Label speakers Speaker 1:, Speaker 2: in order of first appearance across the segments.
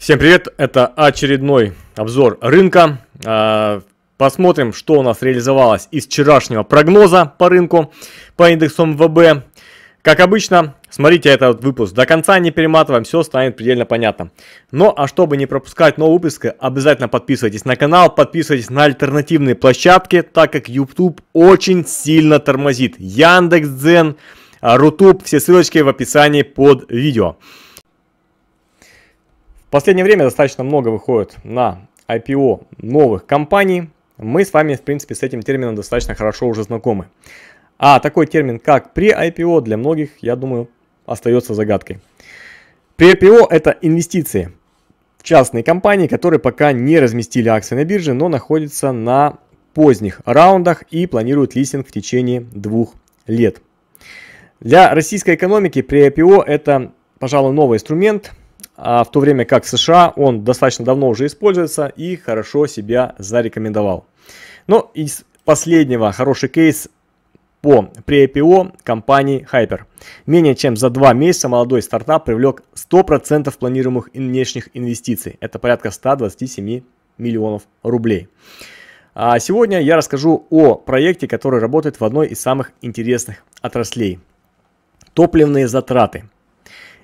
Speaker 1: Всем привет, это очередной обзор рынка. А, посмотрим, что у нас реализовалось из вчерашнего прогноза по рынку, по индексу ВБ. Как обычно, смотрите этот выпуск до конца, не перематываем, все станет предельно понятно. Ну а чтобы не пропускать новые выпуски, обязательно подписывайтесь на канал, подписывайтесь на альтернативные площадки, так как YouTube очень сильно тормозит. Яндекс.Дзен, а, Рутуб, все ссылочки в описании под видео. В последнее время достаточно много выходит на IPO новых компаний. Мы с вами, в принципе, с этим термином достаточно хорошо уже знакомы. А такой термин, как при IPO, для многих, я думаю, остается загадкой. При IPO это инвестиции в частные компании, которые пока не разместили акции на бирже, но находятся на поздних раундах и планируют листинг в течение двух лет. Для российской экономики при IPO это, пожалуй, новый инструмент – а в то время как в США он достаточно давно уже используется и хорошо себя зарекомендовал. Но из последнего хороший кейс по pre-IPO компании Hyper. Менее чем за два месяца молодой стартап привлек 100% планируемых внешних инвестиций. Это порядка 127 миллионов рублей. А сегодня я расскажу о проекте, который работает в одной из самых интересных отраслей. Топливные затраты –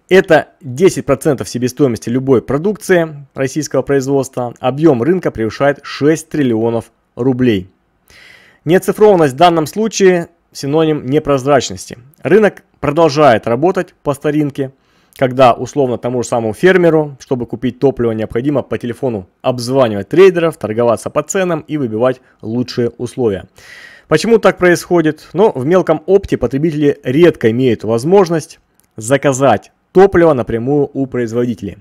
Speaker 1: это 10% себестоимости любой продукции российского производства. Объем рынка превышает 6 триллионов рублей. Неоцифрованность в данном случае синоним непрозрачности. Рынок продолжает работать по старинке, когда условно тому же самому фермеру, чтобы купить топливо, необходимо по телефону обзванивать трейдеров, торговаться по ценам и выбивать лучшие условия. Почему так происходит? Ну, в мелком опте потребители редко имеют возможность заказать топлива напрямую у производителей.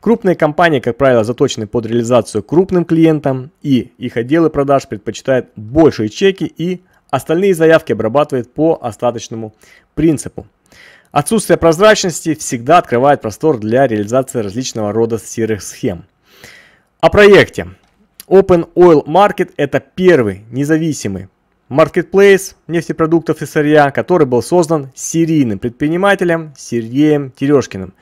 Speaker 1: Крупные компании, как правило, заточены под реализацию крупным клиентам, и их отделы продаж предпочитают большие чеки и остальные заявки обрабатывают по остаточному принципу. Отсутствие прозрачности всегда открывает простор для реализации различного рода серых схем. О проекте. Open Oil Market – это первый независимый маркетплейс нефтепродуктов и сырья, который был создан серийным предпринимателем Сергеем Терешкиным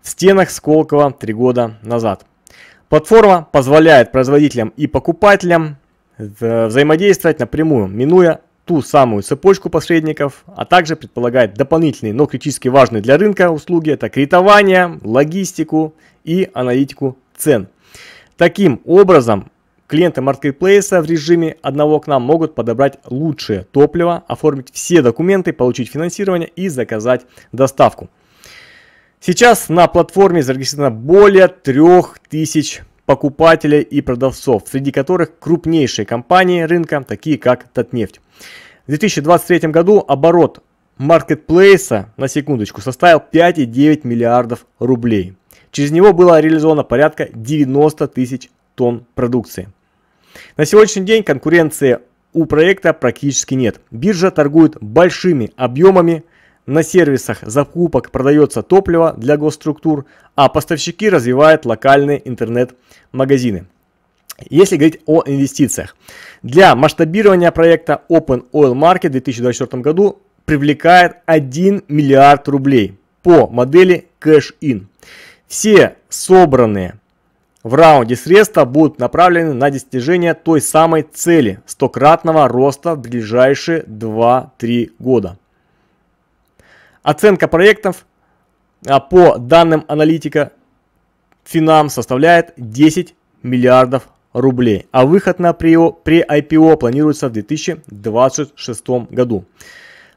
Speaker 1: в стенах Сколково три года назад. Платформа позволяет производителям и покупателям взаимодействовать напрямую, минуя ту самую цепочку посредников, а также предполагает дополнительные, но критически важные для рынка услуги, это кредитование, логистику и аналитику цен. Таким образом, Клиенты маркетплейса в режиме одного окна могут подобрать лучшее топливо, оформить все документы, получить финансирование и заказать доставку. Сейчас на платформе зарегистрировано более 3000 покупателей и продавцов, среди которых крупнейшие компании рынка, такие как Татнефть. В 2023 году оборот маркетплейса, на секундочку, составил 5,9 миллиардов рублей. Через него было реализовано порядка 90 тысяч тонн продукции. На сегодняшний день конкуренции у проекта практически нет. Биржа торгует большими объемами, на сервисах закупок продается топливо для госструктур, а поставщики развивают локальные интернет-магазины. Если говорить о инвестициях, для масштабирования проекта Open Oil Market в 2024 году привлекает 1 миллиард рублей по модели Cash In. Все собранные в раунде средства будут направлены на достижение той самой цели – стократного роста в ближайшие 2-3 года. Оценка проектов а, по данным аналитика Финам составляет 10 миллиардов рублей, а выход на при IPO планируется в 2026 году.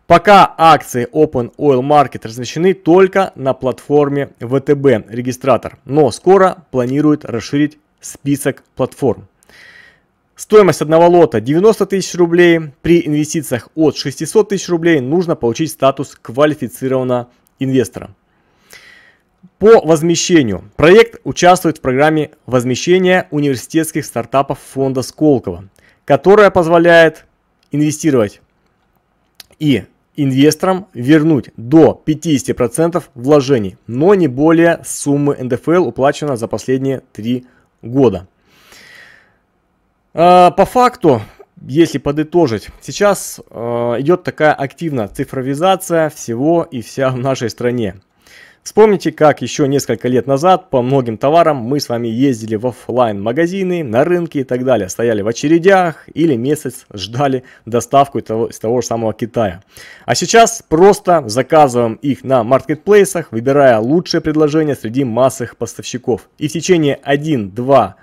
Speaker 1: Пока акции Open Oil Market размещены только на платформе ВТБ регистратор, но скоро планируют расширить список платформ. Стоимость одного лота 90 тысяч рублей. При инвестициях от 600 тысяч рублей нужно получить статус квалифицированного инвестора. По возмещению. Проект участвует в программе возмещения университетских стартапов фонда Сколково, которая позволяет инвестировать и инвесторам вернуть до 50% вложений, но не более суммы НДФЛ уплачено за последние 3 года. А, по факту, если подытожить, сейчас а, идет такая активная цифровизация всего и вся в нашей стране. Вспомните, как еще несколько лет назад по многим товарам мы с вами ездили в офлайн магазины на рынки и так далее, стояли в очередях или месяц ждали доставку из того, из того же самого Китая. А сейчас просто заказываем их на маркетплейсах, выбирая лучшее предложение среди массы поставщиков. И в течение 1-2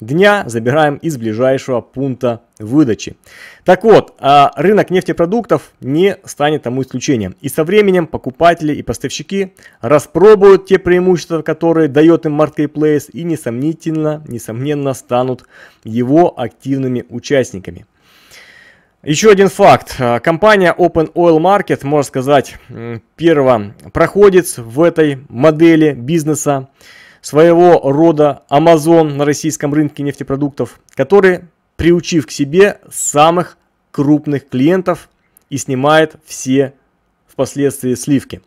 Speaker 1: дня забираем из ближайшего пункта выдачи. Так вот, а, рынок нефтепродуктов не станет тому исключением. И со временем покупатели и поставщики распробуют те преимущества, которые дает им Marketplace и несомнительно, несомненно станут его активными участниками. Еще один факт. А, компания Open Oil Market, можно сказать, первопроходец в этой модели бизнеса своего рода Амазон на российском рынке нефтепродуктов, который, приучив к себе самых крупных клиентов и снимает все впоследствии сливки.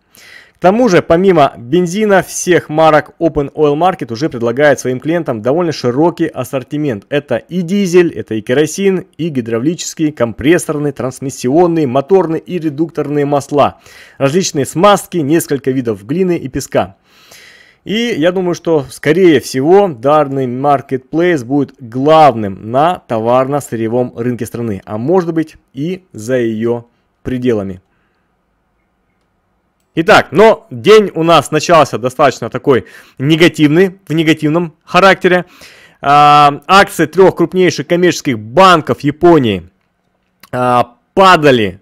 Speaker 1: К тому же, помимо бензина, всех марок Open Oil Market уже предлагает своим клиентам довольно широкий ассортимент. Это и дизель, это и керосин, и гидравлические, компрессорные, трансмиссионные, моторные и редукторные масла. Различные смазки, несколько видов глины и песка. И я думаю, что скорее всего данный marketplace будет главным на товарно-сырьевом рынке страны, а может быть и за ее пределами. Итак, но день у нас начался достаточно такой негативный, в негативном характере. А, акции трех крупнейших коммерческих банков Японии а, падали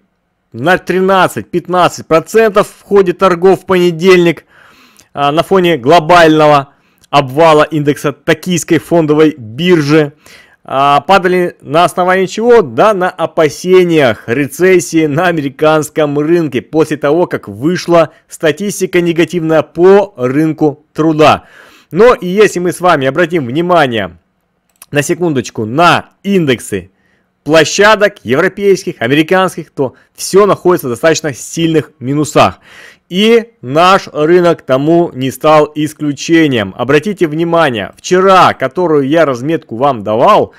Speaker 1: на 13-15% в ходе торгов в понедельник. А, на фоне глобального обвала индекса токийской фондовой биржи. А, падали на основании чего? Да, на опасениях рецессии на американском рынке после того, как вышла статистика негативная по рынку труда. Но и если мы с вами обратим внимание на секундочку на индексы площадок европейских, американских, то все находится в достаточно сильных минусах. И наш рынок тому не стал исключением. Обратите внимание, вчера, которую я разметку вам давал,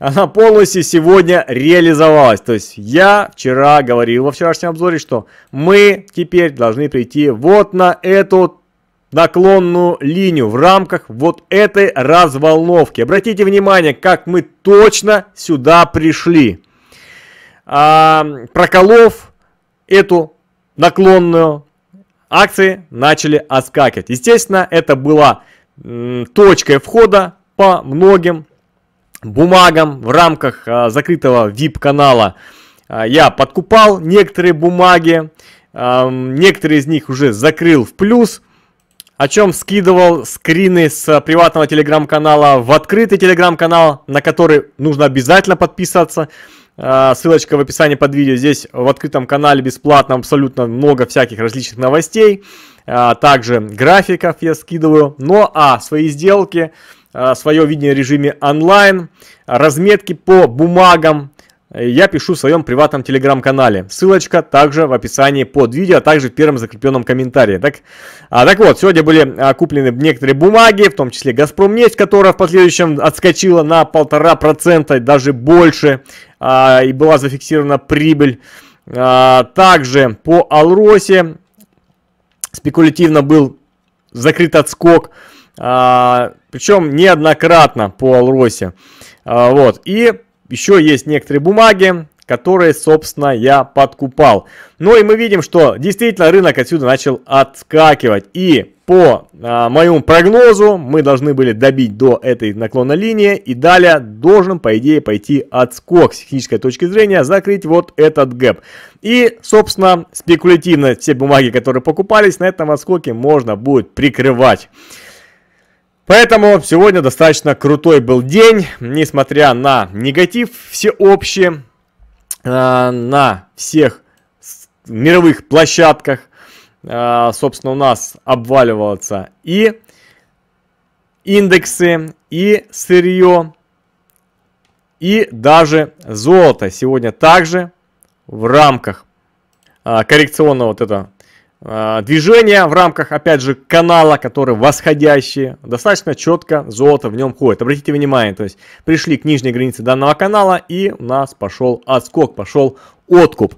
Speaker 1: она полностью сегодня реализовалась. То есть я вчера говорил во вчерашнем обзоре, что мы теперь должны прийти вот на эту наклонную линию в рамках вот этой разволновки. Обратите внимание, как мы точно сюда пришли. А, проколов эту наклонную акции начали отскакивать. Естественно, это была точкой входа по многим бумагам в рамках а, закрытого VIP-канала. А, я подкупал некоторые бумаги, а, некоторые из них уже закрыл в плюс, о чем скидывал скрины с приватного телеграм-канала в открытый телеграм-канал, на который нужно обязательно подписаться. А, ссылочка в описании под видео. Здесь в открытом канале бесплатно абсолютно много всяких различных новостей. А, также графиков я скидываю. Но, ну, а, свои сделки, а, свое видение в режиме онлайн, разметки по бумагам, Э, я пишу в своем приватном телеграм-канале. Ссылочка также в описании под видео, а также в первом закрепленном комментарии. Так, а, так вот, сегодня были а, куплены некоторые бумаги, в том числе Газпромнефть, которая в последующем отскочила на полтора процента, даже больше, а, и была зафиксирована прибыль. А, также по Алросе спекулятивно был закрыт отскок, а, причем неоднократно по Алросе. А, вот, и еще есть некоторые бумаги, которые, собственно, я подкупал. Ну и мы видим, что действительно рынок отсюда начал отскакивать. И по а, моему прогнозу мы должны были добить до этой наклонной линии. И далее должен, по идее, пойти отскок с технической точки зрения, закрыть вот этот гэп. И, собственно, спекулятивно все бумаги, которые покупались, на этом отскоке можно будет прикрывать. Поэтому сегодня достаточно крутой был день, несмотря на негатив всеобщий, э, на всех мировых площадках, э, собственно, у нас обваливаются и индексы, и сырье, и даже золото сегодня также в рамках э, коррекционного вот этого Э, движение в рамках, опять же, канала, который восходящий, достаточно четко золото в нем ходит. Обратите внимание, то есть пришли к нижней границе данного канала и у нас пошел отскок, пошел откуп.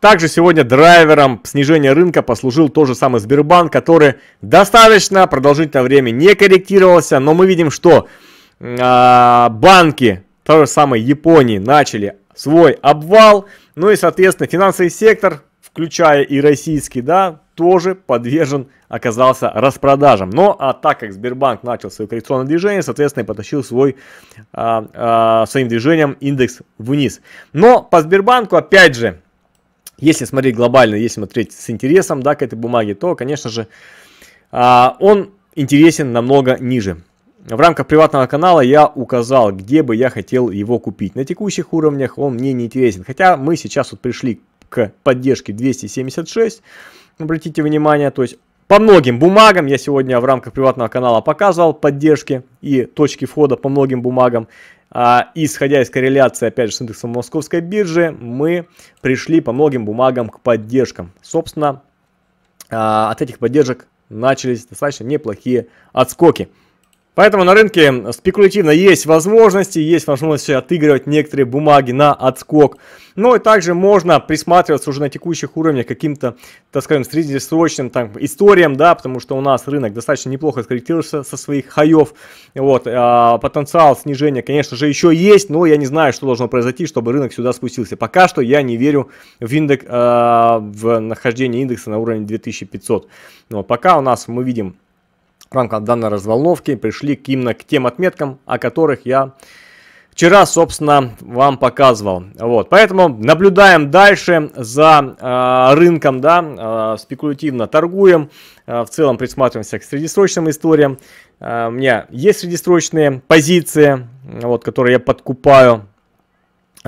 Speaker 1: Также сегодня драйвером снижения рынка послужил тот же самый Сбербанк, который достаточно продолжительное время не корректировался, но мы видим, что э, банки той же самой Японии начали свой обвал, ну и, соответственно, финансовый сектор включая и российский, да, тоже подвержен оказался распродажам. Но а так как Сбербанк начал свое коррекционное движение, соответственно, и потащил свой, а, а, своим движением индекс вниз. Но по Сбербанку, опять же, если смотреть глобально, если смотреть с интересом да, к этой бумаге, то, конечно же, а, он интересен намного ниже. В рамках приватного канала я указал, где бы я хотел его купить. На текущих уровнях он мне не интересен. Хотя мы сейчас вот пришли к поддержке 276. Обратите внимание, то есть по многим бумагам, я сегодня в рамках приватного канала показывал поддержки и точки входа по многим бумагам. А, исходя из корреляции, опять же, с индексом московской биржи, мы пришли по многим бумагам к поддержкам. Собственно, а, от этих поддержек начались достаточно неплохие отскоки. Поэтому на рынке спекулятивно есть возможности, есть возможность отыгрывать некоторые бумаги на отскок. Ну и также можно присматриваться уже на текущих уровнях каким-то, так скажем, среднесрочным там, историям, да, потому что у нас рынок достаточно неплохо скорректировался со своих хаев. Вот, а, потенциал снижения, конечно же, еще есть, но я не знаю, что должно произойти, чтобы рынок сюда спустился. Пока что я не верю в индекс, а, в нахождение индекса на уровне 2500. Но пока у нас мы видим в рамках данной разволновки пришли к именно к тем отметкам, о которых я вчера, собственно, вам показывал. Вот, поэтому наблюдаем дальше за э, рынком, да, э, спекулятивно торгуем, э, в целом присматриваемся к среднесрочным историям. Э, у меня есть среднесрочные позиции, вот, которые я подкупаю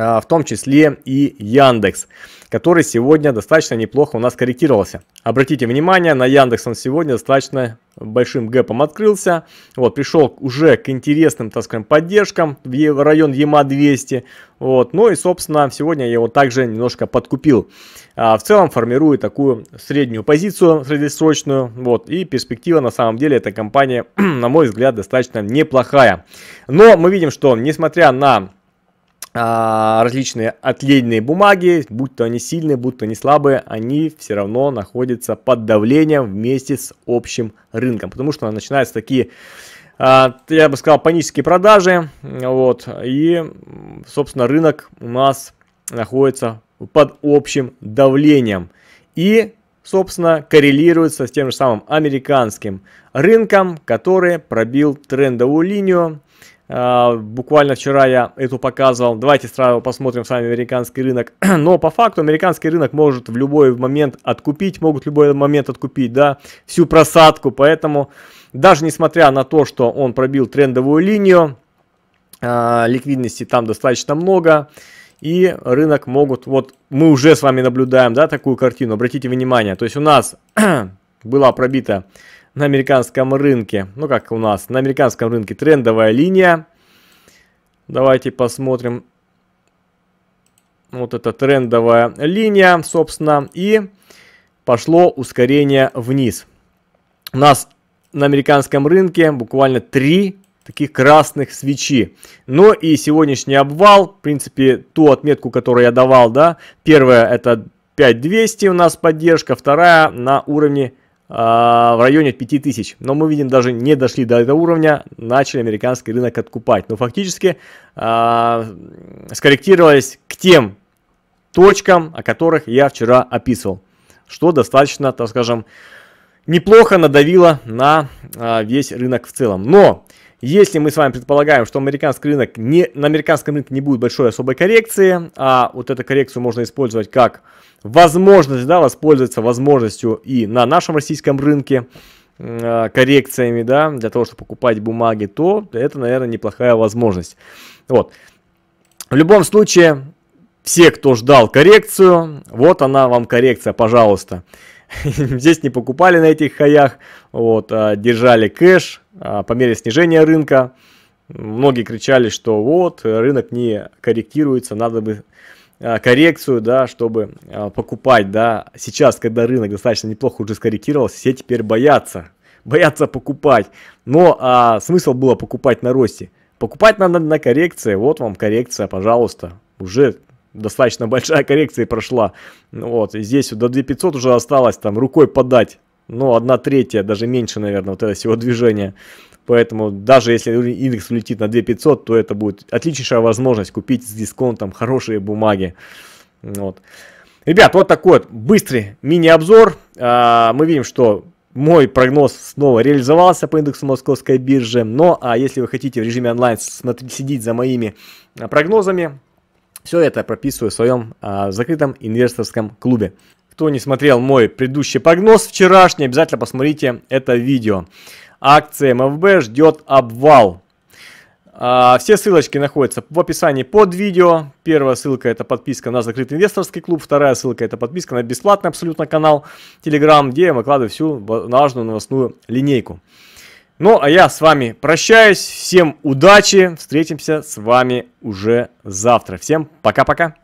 Speaker 1: а, в том числе и Яндекс, который сегодня достаточно неплохо у нас корректировался. Обратите внимание, на Яндекс он сегодня достаточно большим гэпом открылся. Вот, пришел уже к интересным, так скажем, поддержкам в район ЕМА-200. Вот, ну и, собственно, сегодня я его также немножко подкупил. А в целом формирую такую среднюю позицию среднесрочную. Вот, и перспектива на самом деле эта компания, на мой взгляд, достаточно неплохая. Но мы видим, что несмотря на а, различные отлейные бумаги, будь то они сильные, будь то они слабые, они все равно находятся под давлением вместе с общим рынком, потому что начинаются такие, а, я бы сказал, панические продажи, вот, и, собственно, рынок у нас находится под общим давлением и, собственно, коррелируется с тем же самым американским рынком, который пробил трендовую линию, а, буквально вчера я эту показывал. Давайте сразу посмотрим с вами американский рынок. Но по факту американский рынок может в любой момент откупить, могут в любой момент откупить, да, всю просадку. Поэтому даже несмотря на то, что он пробил трендовую линию, а, ликвидности там достаточно много. И рынок могут, вот мы уже с вами наблюдаем, да, такую картину, обратите внимание. То есть у нас была пробита на американском рынке. Ну как у нас, на американском рынке трендовая линия. Давайте посмотрим. Вот эта трендовая линия, собственно. И пошло ускорение вниз. У нас на американском рынке буквально три таких красных свечи. Но ну и сегодняшний обвал, в принципе, ту отметку, которую я давал, да, первая это 5200 у нас поддержка, вторая на уровне а, в районе 5000. Но мы видим, даже не дошли до этого уровня, начали американский рынок откупать. Но фактически а, скорректировались к тем точкам, о которых я вчера описывал. Что достаточно, так скажем, неплохо надавило на а, весь рынок в целом. Но если мы с вами предполагаем, что американский рынок не, на американском рынке не будет большой особой коррекции, а вот эту коррекцию можно использовать как возможность, да, воспользоваться возможностью и на нашем российском рынке э, коррекциями, да, для того, чтобы покупать бумаги, то это, наверное, неплохая возможность. Вот. В любом случае, все, кто ждал коррекцию, вот она вам коррекция, пожалуйста. Здесь не покупали на этих хаях, вот, а держали кэш, а, по мере снижения рынка. Многие кричали, что вот, рынок не корректируется, надо бы а, коррекцию, да, чтобы а, покупать, да. Сейчас, когда рынок достаточно неплохо уже скорректировался, все теперь боятся, боятся покупать. Но а, смысл было покупать на росте. Покупать надо на коррекции, вот вам коррекция, пожалуйста. Уже достаточно большая коррекция прошла. Вот, здесь до 2500 уже осталось там рукой подать ну, одна третья, даже меньше, наверное, вот это всего движения. Поэтому даже если индекс улетит на 2500, то это будет отличнейшая возможность купить с дисконтом хорошие бумаги. Вот. Ребят, вот такой вот быстрый мини-обзор. А, мы видим, что мой прогноз снова реализовался по индексу московской биржи. Но а если вы хотите в режиме онлайн смотреть, следить за моими а, прогнозами, все это прописываю в своем а, закрытом инвесторском клубе. Кто не смотрел мой предыдущий прогноз вчерашний, обязательно посмотрите это видео. Акция МФБ ждет обвал. А, все ссылочки находятся в описании под видео. Первая ссылка это подписка на закрытый инвесторский клуб. Вторая ссылка это подписка на бесплатный абсолютно канал Telegram, где я выкладываю всю важную новостную линейку. Ну а я с вами прощаюсь. Всем удачи. Встретимся с вами уже завтра. Всем пока-пока.